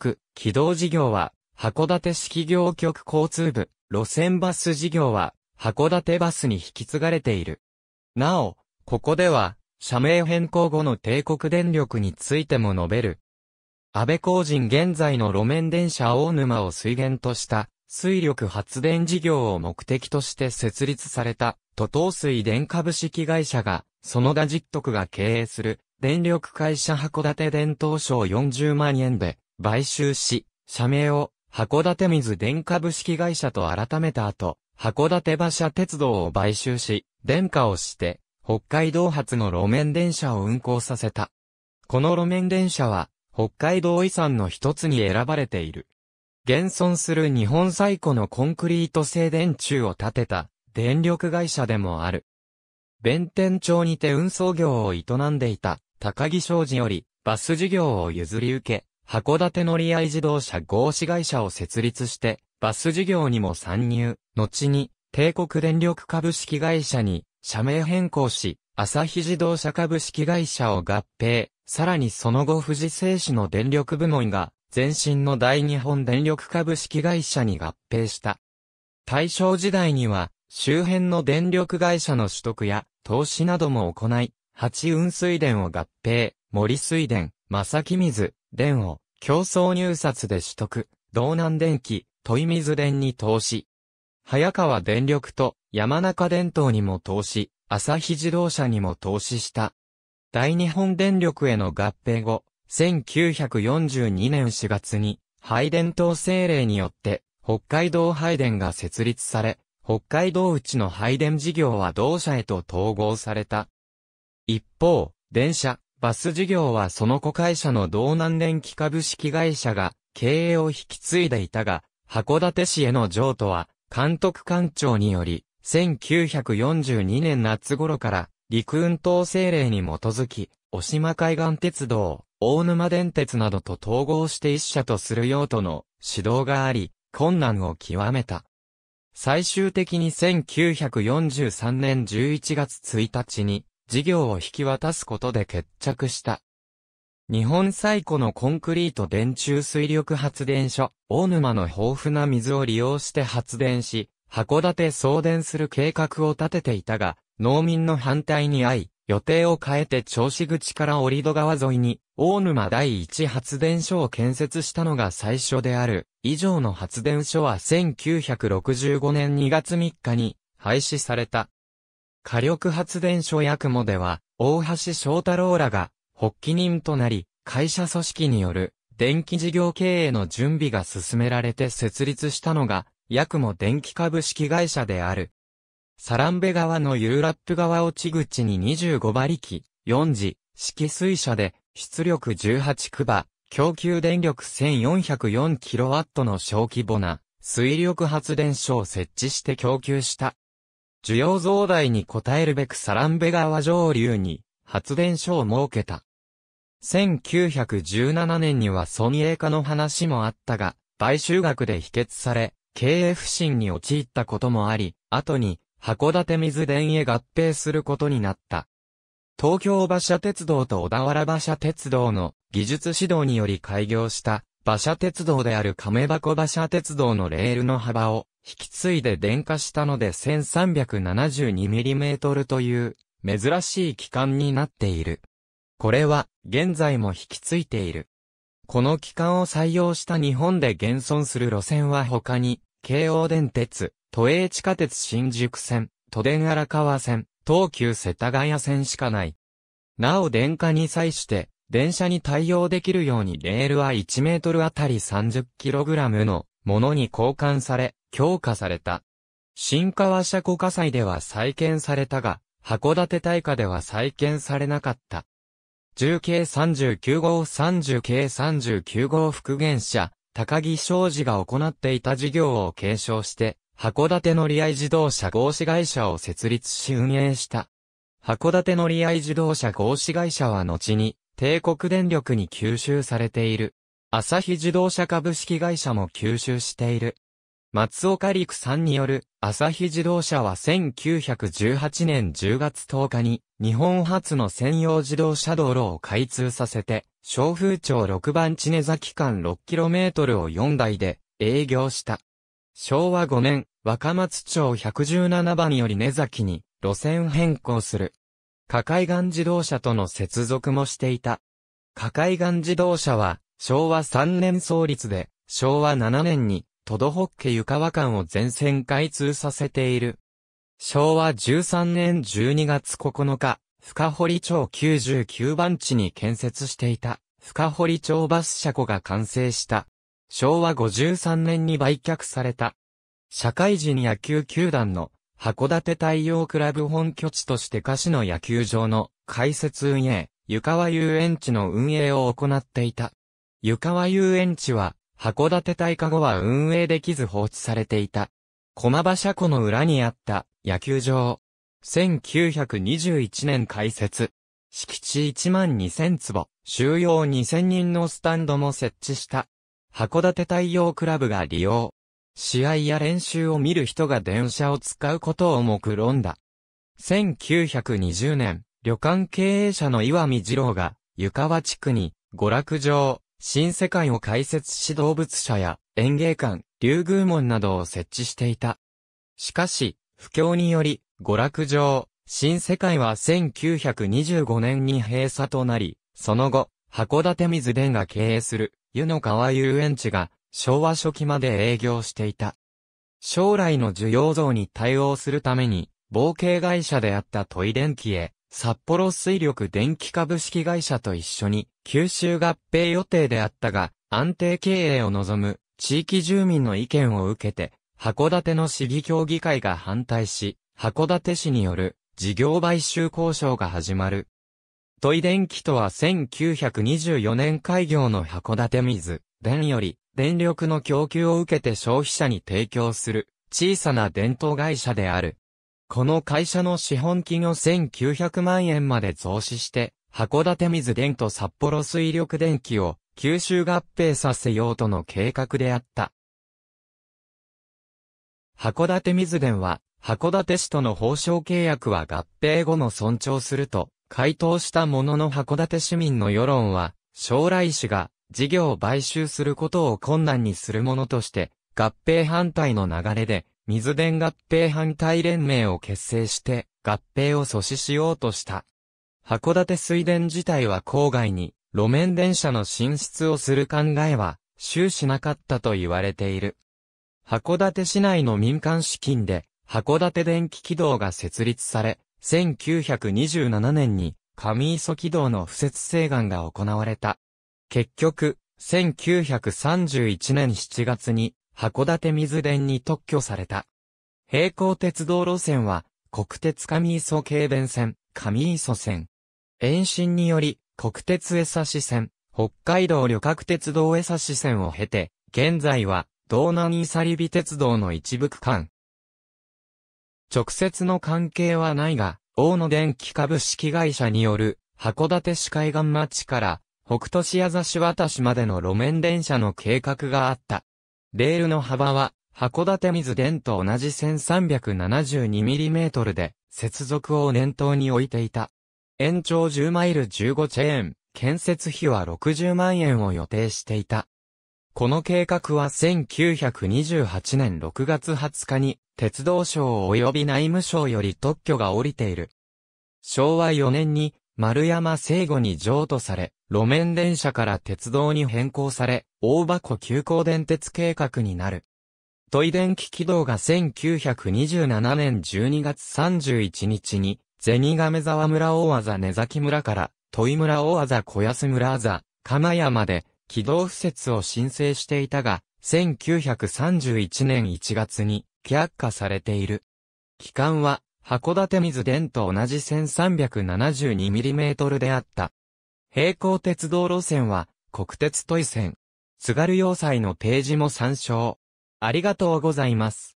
区、軌動事業は、函館市企業局交通部、路線バス事業は、函館バスに引き継がれている。なお、ここでは、社名変更後の帝国電力についても述べる。安倍工人現在の路面電車大沼を水源とした、水力発電事業を目的として設立された、都東水電株式会社が、その実徳が経営する、電力会社函館伝統賞40万円で、買収し、社名を函館水電株式会社と改めた後、函館馬車鉄道を買収し、電化をして、北海道発の路面電車を運行させた。この路面電車は、北海道遺産の一つに選ばれている。現存する日本最古のコンクリート製電柱を建てた、電力会社でもある。弁天町にて運送業を営んでいた、高木商事より、バス事業を譲り受け、函館乗合自動車合資会社を設立して、バス事業にも参入、後に、帝国電力株式会社に、社名変更し、朝日自動車株式会社を合併、さらにその後富士製紙の電力部門が、前身の大日本電力株式会社に合併した。大正時代には、周辺の電力会社の取得や、投資なども行い、八雲水田を合併、森水田、正木水、電を競争入札で取得、道南電機、豊水電に投資。早川電力と山中電灯にも投資、朝日自動車にも投資した。大日本電力への合併後、1942年4月に、廃電等政令によって、北海道廃電が設立され、北海道内の廃電事業は同社へと統合された。一方、電車、バス事業はその子会社の道南電気株式会社が経営を引き継いでいたが、函館市への譲渡は監督官庁により、1942年夏頃から陸運統制令に基づき、押島海岸鉄道、大沼電鉄などと統合して一社とする用途の指導があり、困難を極めた。最終的に1943年11月1日に、事業を引き渡すことで決着した。日本最古のコンクリート電柱水力発電所、大沼の豊富な水を利用して発電し、函館送電する計画を立てていたが、農民の反対に遭い、予定を変えて調子口から折戸川沿いに、大沼第一発電所を建設したのが最初である。以上の発電所は1965年2月3日に廃止された。火力発電所や雲では、大橋翔太郎らが、発起人となり、会社組織による、電気事業経営の準備が進められて設立したのが、ヤクモ電気株式会社である。サランベ川のユーラップ川落ち口に25馬力、4時、式水車で、出力18クバ、供給電力 1404kW の小規模な水力発電所を設置して供給した。需要増大に応えるべくサランベ川上流に発電所を設けた。1917年には村営化の話もあったが、買収額で否決され、経営不振に陥ったこともあり、後に函館水田へ合併することになった。東京馬車鉄道と小田原馬車鉄道の技術指導により開業した馬車鉄道である亀箱馬車鉄道のレールの幅を引き継いで電化したので 1372mm という珍しい機関になっている。これは現在も引き継いでいる。この機関を採用した日本で現存する路線は他に、京王電鉄、都営地下鉄新宿線、都電荒川線、東急世田谷線しかない。なお電化に際して、電車に対応できるようにレールは1メートルあたり 30kg のものに交換され、強化された。新川車庫火災では再建されたが、函館大火では再建されなかった。10系39号30系39号復元車、高木昌司が行っていた事業を継承して、函館乗合自動車合資会社を設立し運営した。函館乗合自動車合資会社は後に、帝国電力に吸収されている。朝日自動車株式会社も吸収している。松岡陸さんによる、朝日自動車は1918年10月10日に、日本初の専用自動車道路を開通させて、小風町6番地根崎間 6km を4台で営業した。昭和5年、若松町117番より根崎に路線変更する。下海岸自動車との接続もしていた。下海岸自動車は、昭和3年創立で、昭和7年にトドホッケ湯川間を全線開通させている。昭和13年12月9日、深堀町99番地に建設していた深堀町バス車庫が完成した。昭和53年に売却された。社会人野球球団の函館太陽クラブ本拠地として歌詞の野球場の開設運営、湯川遊園地の運営を行っていた。湯川遊園地は函館大化後は運営できず放置されていた。駒場車庫の裏にあった野球場。1921年開設。敷地1万2000坪、収容2000人のスタンドも設置した。函館太陽クラブが利用。試合や練習を見る人が電車を使うことを目論んだ。1920年、旅館経営者の岩見二郎が、湯川地区に、娯楽場、新世界を開設し動物舎や園芸館、竜宮門などを設置していた。しかし、不況により、娯楽場、新世界は1925年に閉鎖となり、その後、函館水田が経営する、湯の川遊園地が、昭和初期まで営業していた。将来の需要増に対応するために、冒険会社であったトイ電機へ、札幌水力電気株式会社と一緒に吸収合併予定であったが、安定経営を望む地域住民の意見を受けて、函館の市議協議会が反対し、函館市による事業買収交渉が始まる。ト井電機とは1924年開業の函館水、電より電力の供給を受けて消費者に提供する小さな電灯会社である。この会社の資本金を1900万円まで増資して、函館水電と札幌水力電気を吸収合併させようとの計画であった。函館水電は、函館市との報奨契約は合併後も尊重すると、回答したものの函館市民の世論は、将来市が事業を買収することを困難にするものとして、合併反対の流れで、水田合併反対連盟を結成して、合併を阻止しようとした。函館水田自体は郊外に、路面電車の進出をする考えは、終始なかったと言われている。函館市内の民間資金で、函館電気軌道が設立され、1927年に、上磯軌道の敷設請願が行われた。結局、1931年7月に、函館水田に特許された。平行鉄道路線は、国鉄上磯軽便線、上磯線。延伸により、国鉄江差線、北海道旅客鉄道江差線を経て、現在は、道南伊さり、美鉄道の一部区間。直接の関係はないが、大野電気株式会社による、函館市海岸町から、北都市矢差渡までの路面電車の計画があった。レールの幅は、函館水電と同じ 1372mm で、接続を念頭に置いていた。延長10マイル15チェーン、建設費は60万円を予定していた。この計画は1928年6月20日に、鉄道省及び内務省より特許が降りている。昭和4年に、丸山聖護に譲渡され、路面電車から鉄道に変更され、大箱急行電鉄計画になる。都井電気軌道が1927年12月31日に、銭亀沢村大技根崎村から、都井村大技小安村ざ、釜屋まで、軌道敷設を申請していたが、1931年1月に、却下されている。期間は、函館水電と同じ 1372mm であった。平行鉄道路線は、国鉄都井線。津軽要塞のページも参照。ありがとうございます。